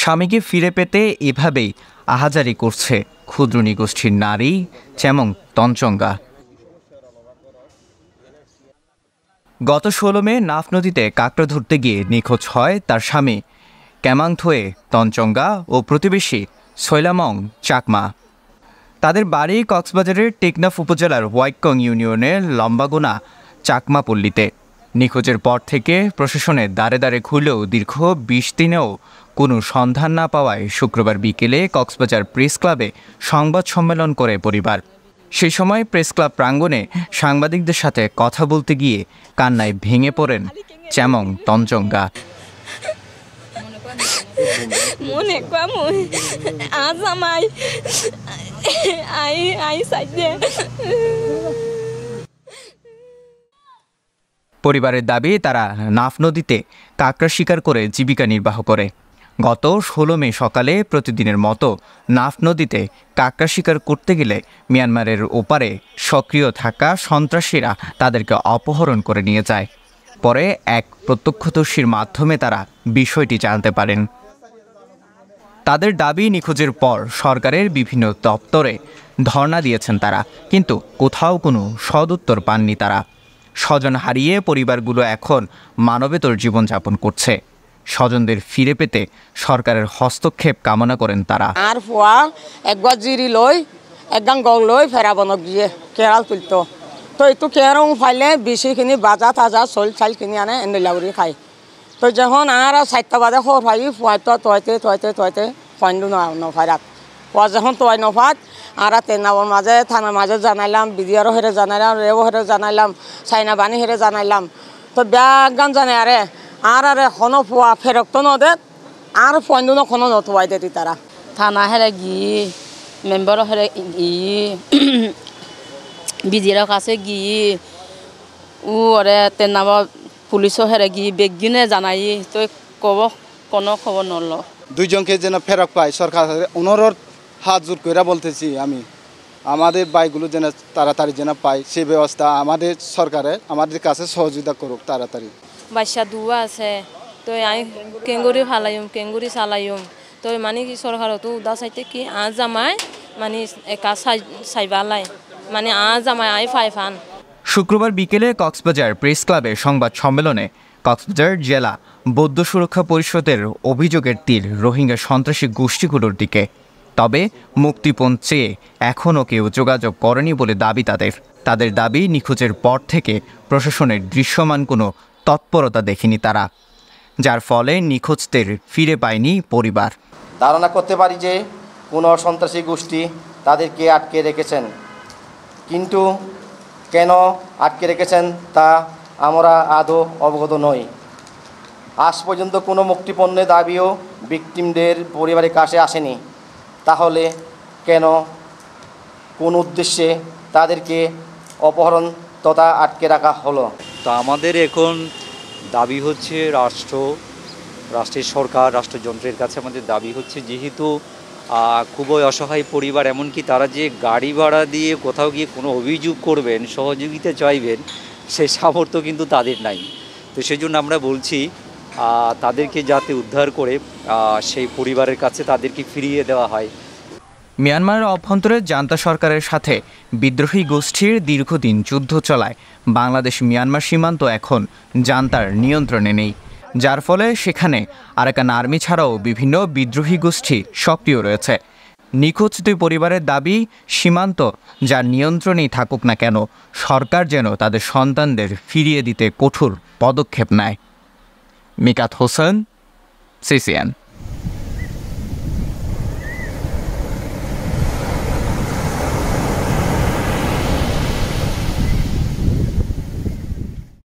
স্বামীকে ফিরে পেতে এভাবেই আহাজারি করছে ক্ষুদ্র গোষ্ঠীর নারী চেমং তঞ্চঙ্গা গত ষোলো মে নাফ নদীতে কাঁকড়া ধরতে গিয়ে নিখোঁজ হয় তার স্বামী ক্যামাংথোয়ে তঞ্চঙ্গা ও প্রতিবেশী সৈলামং চাকমা তাদের বাড়ি কক্সবাজারের টেকনাফ উপজেলার ওয়াইকং ইউনিয়নের লম্বাগোনা চাকমাপল্লীতে নিখোঁজের পর থেকে প্রশাসনের দ্বারে দ্বারে খুলেও দীর্ঘ বিশ দিনেও কোনো সন্ধান না পাওয়ায় শুক্রবার বিকেলে কক্সবাজার প্রেস ক্লাবে সংবাদ সম্মেলন করে পরিবার সেই সময় প্রেস ক্লাব প্রাঙ্গণে সাংবাদিকদের সাথে কথা বলতে গিয়ে কান্নায় ভেঙে পড়েন চ্যামং তঞ্চঙ্গা মনে আজ আমায় আই আই সাইজে পরিবারের দাবি তারা নাফ নদীতে কাঁকড়া শিকার করে জীবিকা নির্বাহ করে গত ষোলো মে সকালে প্রতিদিনের মতো নাফ নদীতে কাঁকড়া শিকার করতে গেলে মিয়ানমারের ওপারে সক্রিয় থাকা সন্ত্রাসীরা তাদেরকে অপহরণ করে নিয়ে যায় পরে এক প্রত্যক্ষদর্শীর মাধ্যমে তারা বিষয়টি জানতে পারেন তাদের দাবি নিখোঁজের পর সরকারের বিভিন্ন দপ্তরে ধর্ণা দিয়েছেন তারা কিন্তু কোথাও কোনো সদুত্তর পাননি তারা স্বজন হারিয়ে পরিবারগুলো এখন মানবেতর জীবনযাপন করছে স্বজনদের ফিরে পেতে সরকারের হস্তক্ষেপ কামনা করেন তারা আর ফুয়া এক জিরি লই এক গান গং লই ফেরাবনক গিয়ে কেরাল তুলত তো এইটো কেরং ফাইলে বেশিখিনি বাজা তাজা চল চাল কিনি আনে এনে লাউরি খায় তো যখন আর চারটা বাজে সর ফাই ফুয়াইতো তয়তে তয়তে তয়তে ফাইন নফাইরাত ওয়া যখন তোয়াই নফাত আরা তেনাবর মাঝে থানার মাঝে জানাইলাম বিডিআরও হেরে জানাইলাম রেও হেরে জানাইলাম চাইনা বানী হেরে জানাইলাম তো ব্যাগ গান জানাই আরে আর আরে হন পোয়া ফেরক তো নদে আর পয়েন্ট কোনো নতোয়াই দে তারা থানা হেরে গিয়ে মেম্বারও হেরে গিয়ে বিডিআর কাছে গিয়ে ও আরে তেনাবর পুলিশও হেরে গিয়ে বেগিনে জানাই তো কব কোনো খবর নল দুইজনকে যেন ফেরক পায় সরকার অনুরোধ হাত জোর করে বলতেছি আমি আমাদের বাইকগুলো যেন তাড়াতাড়ি যেন পাই সে ব্যবস্থা আমাদের সরকারে আমাদের কাছে সহযোগিতা করুক তাড়াতাড়ি বাচ্চা দুয়া আছে তো আমি কেঙ্গুরি ফালাইম কেঙ্গুরি চালাইম তো মানে কি সরকারতো উদা চাইতে কি আজ জামাই মানে একা চাইবালাই মানে আজ জামাই আই ফাইফান শুক্রবার বিকেলে কক্সবাজার প্রেস ক্লাবে সংবাদ সম্মেলনে কক্সবাজার জেলা বৌদ্ধ সুরক্ষা পরিষদের অভিযোগের তীর রোহিঙ্গা সন্ত্রাসী গোষ্ঠীগুলোর দিকে তবে মুক্তিপণ চেয়ে এখনও কেউ যোগাযোগ করেনি বলে দাবি তাদের তাদের দাবি নিখোঁজের পর থেকে প্রশাসনের দৃশ্যমান কোনো তৎপরতা দেখেনি তারা যার ফলে নিখোঁজদের ফিরে পায়নি পরিবার ধারণা করতে পারি যে কোনো সন্ত্রাসী গোষ্ঠী তাদেরকে আটকে রেখেছেন কিন্তু কেন আটকে রেখেছেন তা আমরা আদৌ অবগত নই আজ পর্যন্ত কোনো মুক্তিপণ্যের দাবিও ভিক্টিমদের পরিবারের কাছে আসেনি তাহলে কেন কোন উদ্দেশ্যে তাদেরকে অপহরণ তথা আটকে রাখা হলো তো আমাদের এখন দাবি হচ্ছে রাষ্ট্র রাষ্ট্রের সরকার রাষ্ট্রযন্ত্রের কাছে আমাদের দাবি হচ্ছে যেহেতু খুবই অসহায় পরিবার এমনকি তারা যে গাড়ি ভাড়া দিয়ে কোথাও গিয়ে কোনো অভিযোগ করবেন সহযোগিতা চাইবেন সে সামর্থ্য কিন্তু তাদের নাই তো সেজন্য আমরা বলছি তাদেরকে যাতে উদ্ধার করে সেই পরিবারের কাছে তাদেরকে ফিরিয়ে দেওয়া হয় মিয়ানমারের অভ্যন্তরে জান্তা সরকারের সাথে বিদ্রোহী গোষ্ঠীর দীর্ঘদিন যুদ্ধ চলায় বাংলাদেশ মিয়ানমার সীমান্ত এখন জান্তার নিয়ন্ত্রণে নেই যার ফলে সেখানে আরেকান আর্মি ছাড়াও বিভিন্ন বিদ্রোহী গোষ্ঠী সক্রিয় রয়েছে নিখোঁজ দুই পরিবারের দাবি সীমান্ত যার নিয়ন্ত্রণেই থাকুক না কেন সরকার যেন তাদের সন্তানদের ফিরিয়ে দিতে কঠোর পদক্ষেপ নেয় 米卡托森，C.C.N.